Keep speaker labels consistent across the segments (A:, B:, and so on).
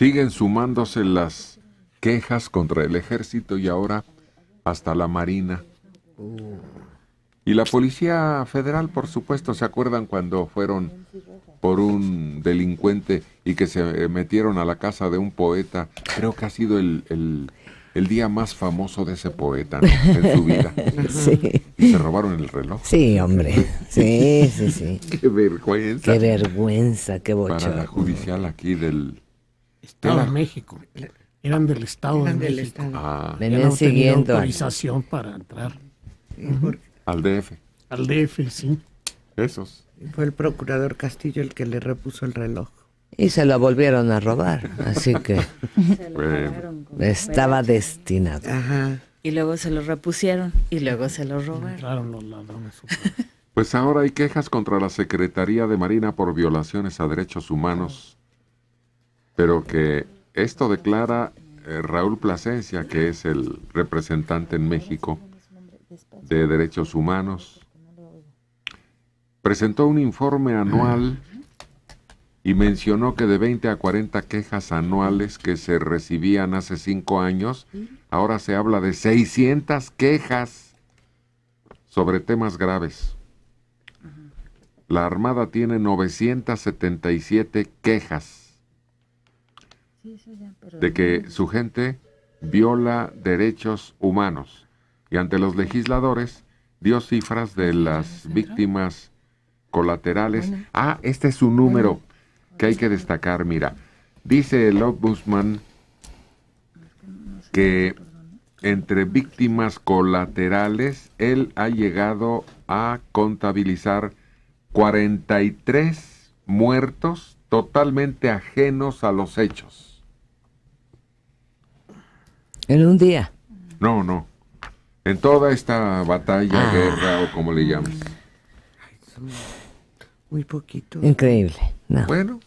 A: Siguen sumándose las quejas contra el ejército y ahora hasta la Marina. Y la Policía Federal, por supuesto, ¿se acuerdan cuando fueron por un delincuente y que se metieron a la casa de un poeta? Creo que ha sido el, el, día más famoso de ese poeta en su vida. Sí. Y se robaron el reloj. Sí, hombre. Sí, sí, sí. qué vergüenza. Qué vergüenza, qué bochorno. Para la judicial aquí del estaba México. Eh, eran del Estado de México. Ah. siguiendo. autorización para entrar. Al DF. Al DF, sí. Esos. Fue el procurador Castillo el que le repuso el reloj. Y se lo volvieron a robar, así que estaba destinado. Y luego se lo repusieron y luego se lo robaron. los ladrones. Pues ahora hay quejas contra la Secretaría de Marina por violaciones a derechos humanos pero que esto declara eh, Raúl Plasencia, que es el representante en México de Derechos Humanos, presentó un informe anual y mencionó que de 20 a 40 quejas anuales que se recibían hace cinco años, ahora se habla de 600 quejas sobre temas graves. La Armada tiene 977 quejas de que su gente viola derechos humanos y ante los legisladores dio cifras de las víctimas colaterales. Ah, este es un número que hay que destacar, mira. Dice el Ombudsman que entre víctimas colaterales él ha llegado a contabilizar 43 muertos totalmente ajenos a los hechos. En un día. No, no. En toda esta batalla, ah. guerra o como le llames. Muy poquito. Increíble. Bueno,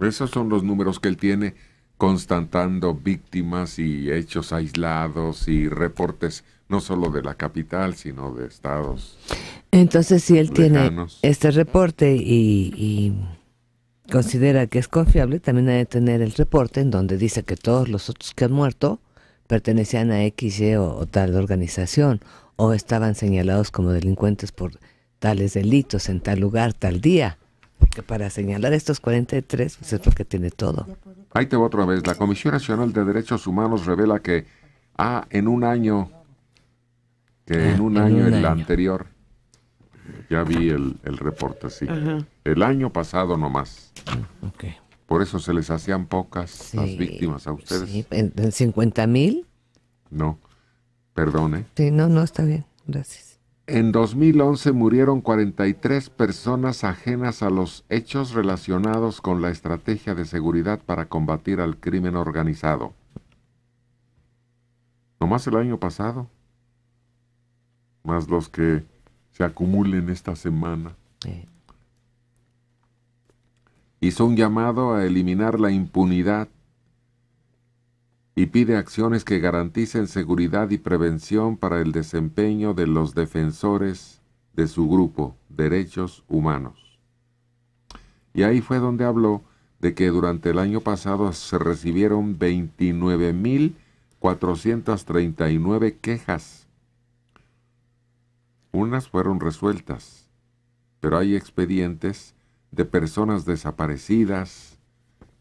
A: esos son los números que él tiene constatando víctimas y hechos aislados y reportes no solo de la capital, sino de estados. Entonces, si él tiene este reporte y, considera que es confiable, también hay de tener el reporte en donde dice que todos los otros que han muerto pertenecían a X, o, tal organización, o estaban señalados como delincuentes por tales delitos en tal lugar, tal día. Porque para señalar estos 43 pues es porque tiene todo. Ahí te voy otra vez. La Comisión Nacional de Derechos Humanos revela que, ah, en un año, que en ah, un año en la anterior, ya vi el, reporte, sí. El año pasado nomás. más mm. Por eso se les hacían pocas las víctimas a ustedes. ¿En, en 50 mil? No, perdone. Sí, no, no, está bien, gracias. En 2011 murieron 43 personas ajenas a los hechos relacionados con la estrategia de seguridad para combatir al crimen organizado. Nomás el año pasado. Más los que se acumulen esta semana. Sí hizo un llamado a eliminar la impunidad y pide acciones que garanticen seguridad y prevención para el desempeño de los defensores de su grupo, derechos humanos. Y ahí fue donde habló de que durante el año pasado se recibieron 29.439 quejas. Unas fueron resueltas, pero hay expedientes de personas desaparecidas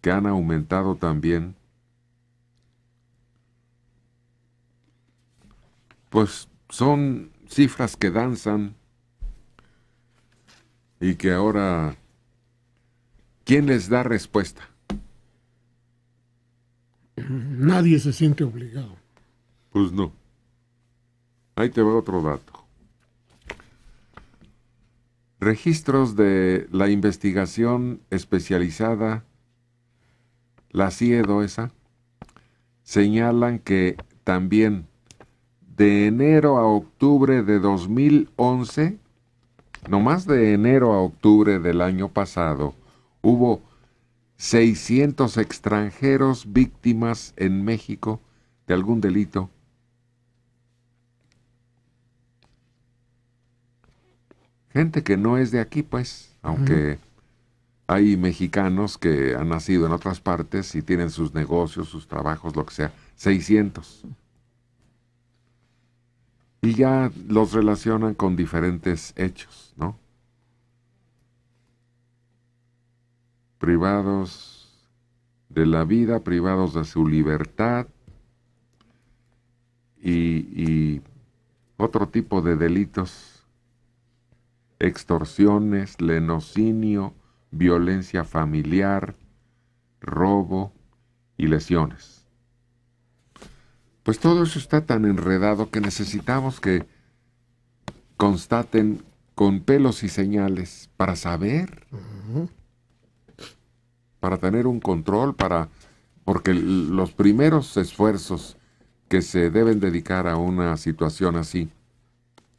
A: que han aumentado también, pues son cifras que danzan y que ahora, ¿quién les da respuesta? Nadie se siente obligado. Pues no. Ahí te va otro dato registros de la investigación especializada, la CIEDO esa, señalan que también de enero a octubre de 2011, más de enero a octubre del año pasado, hubo 600 extranjeros víctimas en México de algún delito gente que no es de aquí, pues, aunque hay mexicanos que han nacido en otras partes y tienen sus negocios, sus trabajos, lo que sea, 600. Y ya los relacionan con diferentes hechos, ¿no? Privados de la vida, privados de su libertad y, y otro tipo de delitos extorsiones, lenocinio, violencia familiar, robo y lesiones. Pues todo eso está tan enredado que necesitamos que constaten con pelos y señales para saber, para tener un control, para porque los primeros esfuerzos que se deben dedicar a una situación así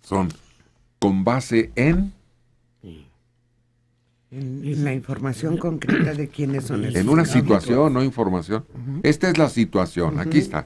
A: son con base en... En la información concreta de quiénes son. En una situación, no información. Esta es la situación, aquí está.